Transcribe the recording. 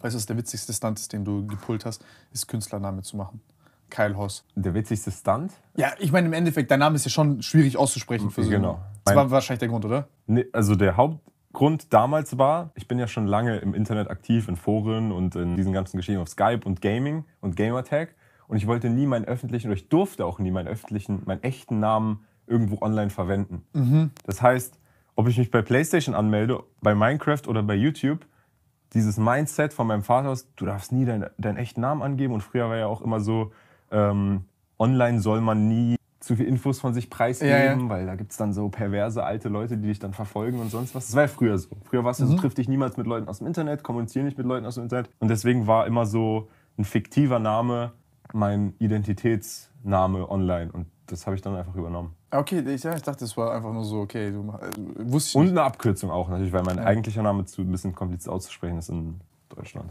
Weißt du, was der witzigste Stunt ist, den du gepult hast, ist Künstlername zu machen. Kyle Hoss. Der witzigste Stunt? Ja, ich meine, im Endeffekt, dein Name ist ja schon schwierig auszusprechen für so. Genau. Das war wahrscheinlich der Grund, oder? Nee, also der Hauptgrund damals war, ich bin ja schon lange im Internet aktiv, in Foren und in diesen ganzen Geschichten auf Skype und Gaming und Gamertag. Und ich wollte nie meinen öffentlichen, oder ich durfte auch nie meinen öffentlichen, meinen echten Namen irgendwo online verwenden. Mhm. Das heißt, ob ich mich bei PlayStation anmelde, bei Minecraft oder bei YouTube, dieses Mindset von meinem Vater aus, du darfst nie deinen, deinen echten Namen angeben. Und früher war ja auch immer so, ähm, online soll man nie zu viel Infos von sich preisgeben, ja, ja. weil da gibt es dann so perverse alte Leute, die dich dann verfolgen und sonst was. Das war ja früher so. Früher war es mhm. so, triff dich niemals mit Leuten aus dem Internet, kommuniziere nicht mit Leuten aus dem Internet. Und deswegen war immer so ein fiktiver Name mein Identitätsname online. Und das habe ich dann einfach übernommen. Okay, ich, ja, ich dachte, es war einfach nur so, okay, du äh, wusste Und nicht. eine Abkürzung auch natürlich, weil mein ja. eigentlicher Name zu ein bisschen kompliziert auszusprechen ist in Deutschland.